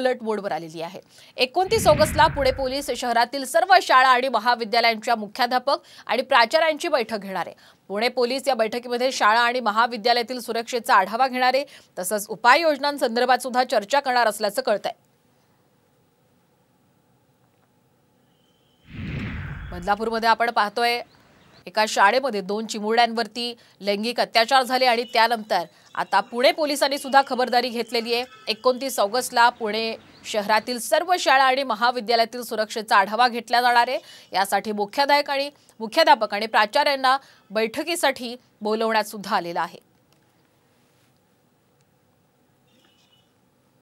alert बोर्डवर आलेली आहे एकोणतीस ऑगस्टला पुणे पोलीस शहरातील सर्व शाळा आणि महाविद्यालयांच्या मुख्याध्यापक आणि प्राचार्यांची बैठक घेणार आहे पुणे पोलीस या बैठकीमध्ये शाळा आणि महाविद्यालयातील सुरक्षेचा आढावा घेणारे तसंच उपाययोजनांसंदर्भात सुद्धा चर्चा करणार असल्याचं कळत आहे बदलापूरमध्ये आपण पाहतोय एका शाळेमध्ये दोन चिमुरड्यांवरती लैंगिक अत्याचार झाले आणि त्यानंतर आता पुणे पोलिसांनी सुद्धा खबरदारी घेतलेली आहे एकोणतीस ऑगस्टला पुणे शहरातील सर्व शाळा आणि महाविद्यालयातील सुरक्षेचा आढावा घेतला जाणार आहे यासाठी मुख्याध्यायक आणि मुख्याध्यापक आणि प्राचार्यांना बैठकीसाठी बोलवण्यात सुद्धा आलेलं आहे